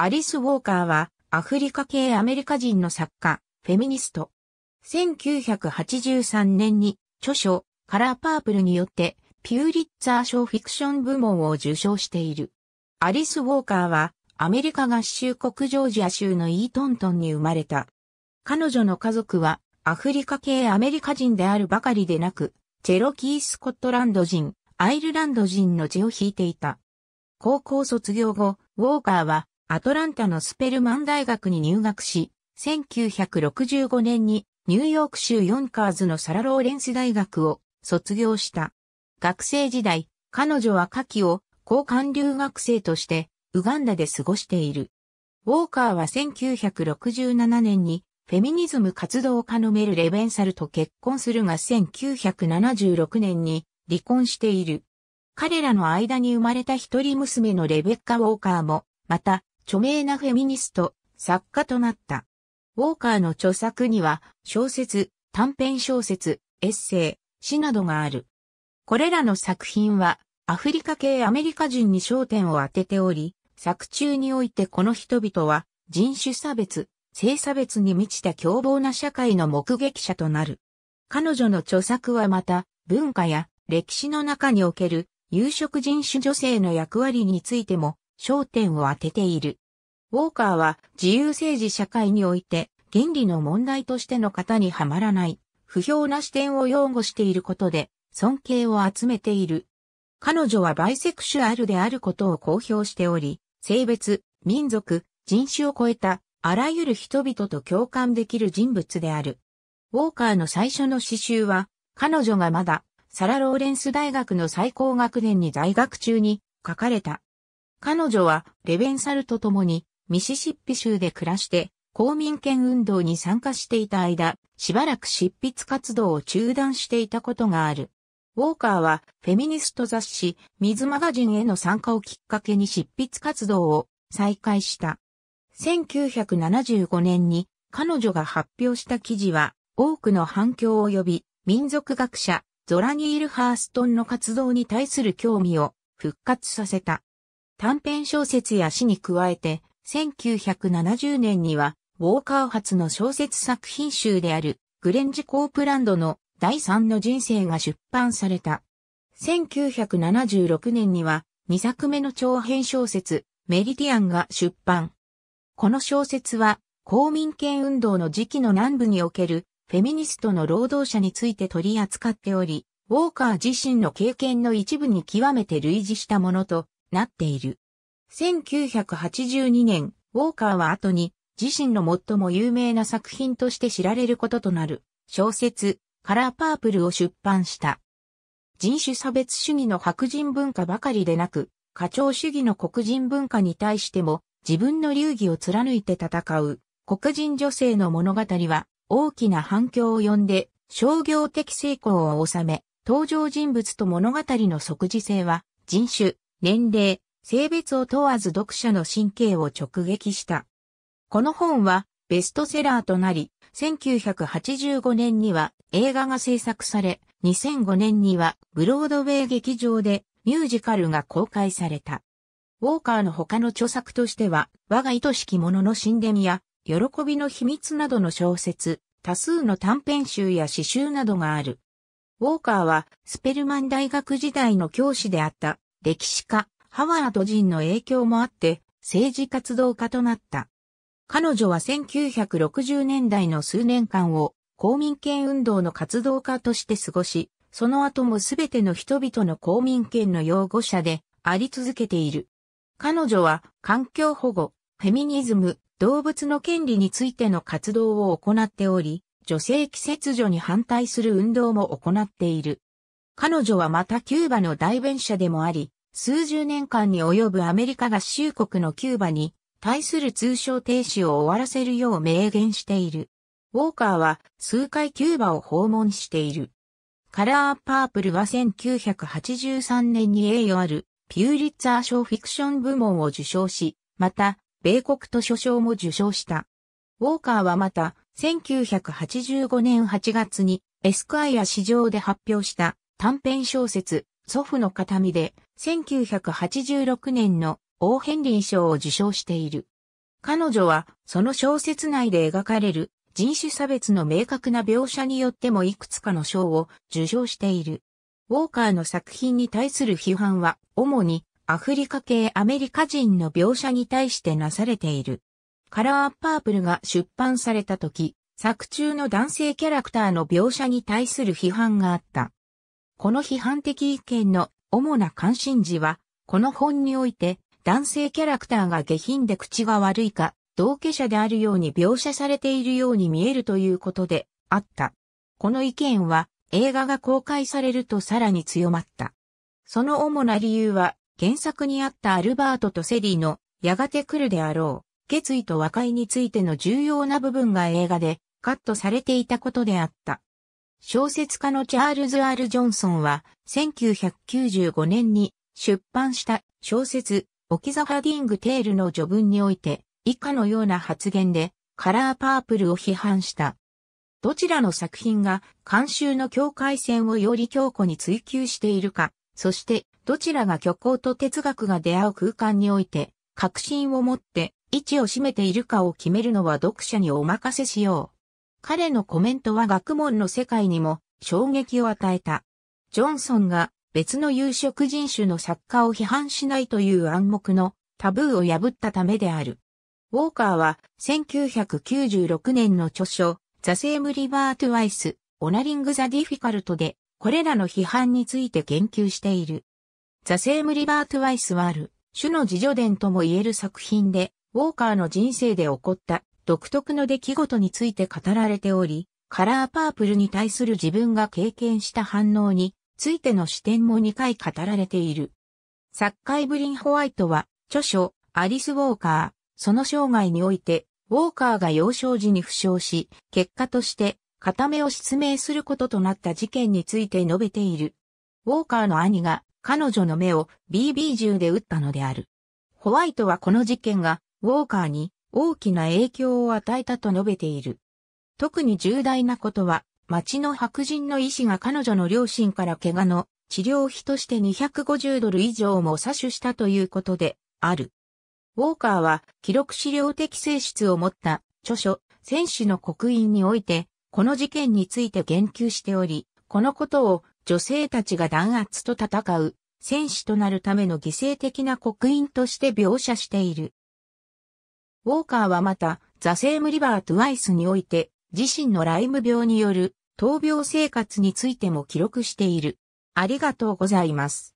アリス・ウォーカーはアフリカ系アメリカ人の作家、フェミニスト。1983年に著書カラーパープルによってピューリッツァー賞フィクション部門を受賞している。アリス・ウォーカーはアメリカ合衆国ジョージア州のイートントンに生まれた。彼女の家族はアフリカ系アメリカ人であるばかりでなく、チェロキー・スコットランド人、アイルランド人の血を引いていた。高校卒業後、ウォーカーはアトランタのスペルマン大学に入学し、1965年にニューヨーク州ヨンカーズのサラ・ローレンス大学を卒業した。学生時代、彼女は夏季を交換留学生としてウガンダで過ごしている。ウォーカーは1967年にフェミニズム活動家のメル・レベンサルと結婚するが1976年に離婚している。彼らの間に生まれた一人娘のレベッカ・ウォーカーも、また著名なフェミニスト、作家となった。ウォーカーの著作には、小説、短編小説、エッセイ、詩などがある。これらの作品は、アフリカ系アメリカ人に焦点を当てており、作中においてこの人々は、人種差別、性差別に満ちた凶暴な社会の目撃者となる。彼女の著作はまた、文化や歴史の中における、有色人種女性の役割についても焦点を当てている。ウォーカーは自由政治社会において原理の問題としての型にはまらない不評な視点を擁護していることで尊敬を集めている。彼女はバイセクシュアルであることを公表しており、性別、民族、人種を超えたあらゆる人々と共感できる人物である。ウォーカーの最初の詩集は、彼女がまだサラ・ローレンス大学の最高学年に在学中に書かれた彼女はレベンサルと共にミシシッピ州で暮らして公民権運動に参加していた間、しばらく執筆活動を中断していたことがある。ウォーカーはフェミニスト雑誌水マガジンへの参加をきっかけに執筆活動を再開した。1975年に彼女が発表した記事は多くの反響を呼び、民族学者ゾラニール・ハーストンの活動に対する興味を復活させた。短編小説や詩に加えて、1970年には、ウォーカー発の小説作品集である、グレンジ・コープランドの第三の人生が出版された。1976年には、2作目の長編小説、メリディアンが出版。この小説は、公民権運動の時期の南部における、フェミニストの労働者について取り扱っており、ウォーカー自身の経験の一部に極めて類似したものとなっている。1982年、ウォーカーは後に自身の最も有名な作品として知られることとなる小説、カラーパープルを出版した。人種差別主義の白人文化ばかりでなく、過長主義の黒人文化に対しても自分の流儀を貫いて戦う黒人女性の物語は大きな反響を呼んで商業的成功を収め、登場人物と物語の即時性は人種、年齢、性別を問わず読者の神経を直撃した。この本はベストセラーとなり、1985年には映画が制作され、2005年にはブロードウェイ劇場でミュージカルが公開された。ウォーカーの他の著作としては、我が愛しき者の神殿や、喜びの秘密などの小説、多数の短編集や詩集などがある。ウォーカーはスペルマン大学時代の教師であった歴史家、ハワード人の影響もあって、政治活動家となった。彼女は1960年代の数年間を公民権運動の活動家として過ごし、その後もすべての人々の公民権の擁護者であり続けている。彼女は環境保護、フェミニズム、動物の権利についての活動を行っており、女性季節女に反対する運動も行っている。彼女はまたキューバの代弁者でもあり、数十年間に及ぶアメリカ合衆国のキューバに対する通商停止を終わらせるよう明言している。ウォーカーは数回キューバを訪問している。カラーパープルは1983年に栄誉あるピューリッツァー賞フィクション部門を受賞し、また、米国図書賞も受賞した。ウォーカーはまた、1985年8月にエスクアイア市場で発表した短編小説、祖父の形見で1986年のオーヘンリー賞を受賞している。彼女は、その小説内で描かれる人種差別の明確な描写によってもいくつかの賞を受賞している。ウォーカーの作品に対する批判は、主にアフリカ系アメリカ人の描写に対してなされている。カラーパープルが出版された時、作中の男性キャラクターの描写に対する批判があった。この批判的意見の主な関心事は、この本において、男性キャラクターが下品で口が悪いか、同化者であるように描写されているように見えるということで、あった。この意見は、映画が公開されるとさらに強まった。その主な理由は、原作にあったアルバートとセリーの、やがて来るであろう、決意と和解についての重要な部分が映画でカットされていたことであった。小説家のチャールズ・アール・ジョンソンは、1995年に出版した小説、オキザ・ハディング・テールの序文において、以下のような発言で、カラーパープルを批判した。どちらの作品が監修の境界線をより強固に追求しているか、そしてどちらが虚構と哲学が出会う空間において、確信を持って位置を占めているかを決めるのは読者にお任せしよう。彼のコメントは学問の世界にも衝撃を与えた。ジョンソンが別の有色人種の作家を批判しないという暗黙のタブーを破ったためである。ウォーカーは1996年の著書、ザ・セーム・リバー・トゥ・ワイス、オナリング・ザ・ディフィカルトで、これらの批判について言及している。ザ・セーム・リバー・トゥ・ワイスはある、種の自助伝とも言える作品で、ウォーカーの人生で起こった独特の出来事について語られており、カラーパープルに対する自分が経験した反応についての視点も2回語られている。作家イブリン・ホワイトは、著書、アリス・ウォーカー、その生涯において、ウォーカーが幼少時に負傷し、結果として、片目を失明することとなった事件について述べている。ウォーカーの兄が、彼女の目を BB 銃で撃ったのである。ホワイトはこの事件が、ウォーカーに大きな影響を与えたと述べている。特に重大なことは、町の白人の医師が彼女の両親から怪我の治療費として250ドル以上も詐取したということである。ウォーカーは記録資料的性質を持った著書、選手の刻印において、この事件について言及しており、このことを女性たちが弾圧と戦う、戦士となるための犠牲的な刻印として描写している。ウォーカーはまた、ザ・セーム・リバー・トゥワイスにおいて、自身のライム病による、闘病生活についても記録している。ありがとうございます。